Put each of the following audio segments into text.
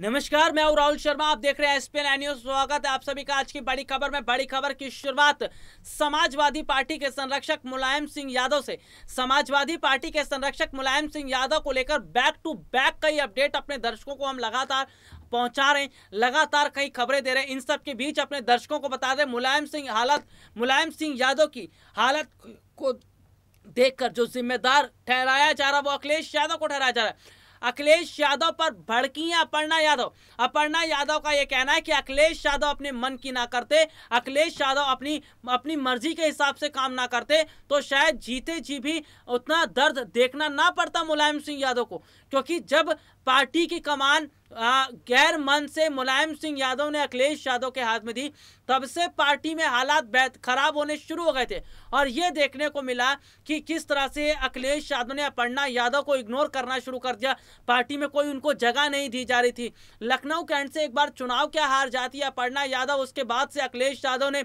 नमस्कार मैं हूं राहुल शर्मा आप देख रहे हैं एसपीएन न्यूज स्वागत है आप सभी का आज की बड़ी खबर में बड़ी खबर की शुरुआत समाजवादी पार्टी के संरक्षक मुलायम सिंह यादव से समाजवादी पार्टी के संरक्षक मुलायम सिंह यादव को लेकर बैक टू बैक कई अपडेट अपने दर्शकों को हम लगातार पहुंचा रहे लगातार कई खबरें दे रहे हैं इन सब के बीच अपने दर्शकों को बता रहे मुलायम सिंह हालत मुलायम सिंह यादव की हालत को देखकर जो जिम्मेदार ठहराया जा रहा है वो अखिलेश यादव को ठहराया जा रहा है अखिलेश यादव पर भड़की अपर्णा यादव अपर्णा यादव का यह कहना है कि अखिलेश यादव अपने मन की ना करते अखिलेश यादव अपनी अपनी मर्जी के हिसाब से काम ना करते तो शायद जीते जी भी उतना दर्द देखना ना पड़ता मुलायम सिंह यादव को क्योंकि जब पार्टी की कमान गैर मन से मुलायम सिंह यादव ने अखिलेश यादव के हाथ में दी तब से पार्टी में हालात खराब होने शुरू हो गए थे और ये देखने को मिला कि किस तरह से अखिलेश यादव ने अपर्णा यादव को इग्नोर करना शुरू कर दिया पार्टी में कोई उनको जगह नहीं दी जा रही थी लखनऊ कैंट से एक बार चुनाव क्या हार जाती है अपर्णा यादव उसके बाद से अखिलेश यादव ने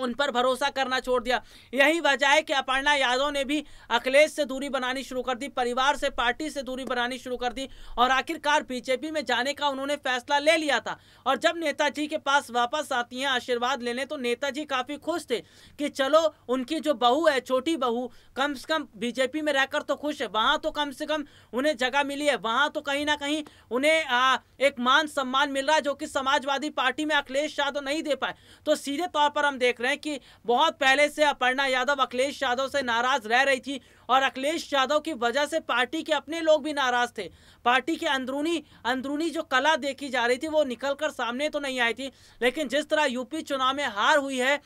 उन पर भरोसा करना छोड़ दिया यही वजह है कि अपर्णा यादव ने भी अखिलेश से दूरी बनानी शुरू कर दी परिवार से पार्टी से दूरी बनानी शुरू कर दी और आखिरकार बीजेपी में जाने का उन्होंने फैसला ले लिया था और जब नेताजी के पास वापस आती हैं आशीर्वाद लेने तो नेताजी काफ़ी खुश थे कि चलो उनकी जो बहू है छोटी बहू कम से कम बीजेपी में रहकर तो खुश है वहाँ तो कम से कम उन्हें जगह मिली है वहाँ तो कहीं ना कहीं उन्हें एक मान सम्मान मिल रहा है जो कि समाजवादी पार्टी में अखिलेश यादव नहीं दे पाए तो सीधे तौर पर हम देख रहे हैं कि बहुत पहले से अपर्णा यादव अखिलेश यादव से नाराज रह रही थी और अखिलेश यादव की वजह से पार्टी के अपने लोग भी नाराज थे पार्टी के अंदरूनी अंदरूनी जो कला देखी जा रही थी वो निकल कर सामने तो नहीं आई थी लेकिन जिस तरह यूपी चुनाव में हार हुई है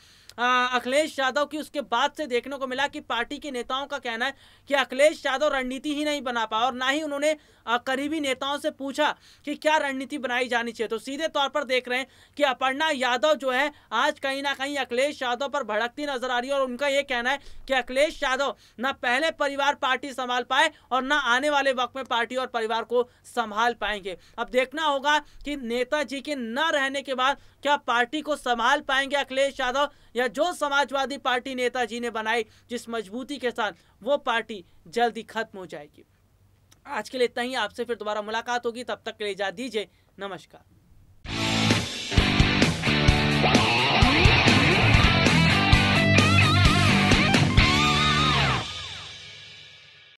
अखिलेश यादव की उसके बाद से देखने को मिला कि पार्टी के नेताओं का कहना है कि अखिलेश यादव रणनीति ही नहीं बना पाए और ना ही उन्होंने करीबी नेताओं से पूछा कि क्या रणनीति बनाई जानी चाहिए तो सीधे तौर पर देख रहे हैं कि अपर्णा यादव जो है आज कहीं ना कहीं अखिलेश यादव पर भड़कती नजर आ रही है और उनका ये कहना है कि अखिलेश यादव ना पहले परिवार पार्टी संभाल पाए और ना आने वाले वक्त में पार्टी और परिवार को संभाल पाएंगे अब देखना होगा कि नेताजी के न रहने के बाद क्या पार्टी को संभाल पाएंगे अखिलेश यादव या जो समाजवादी पार्टी नेताजी ने बनाई जिस मजबूती के साथ वो पार्टी जल्दी खत्म हो जाएगी आज के लिए इतना ही आपसे फिर दोबारा मुलाकात होगी तब तक के लिए जा दीजिए नमस्कार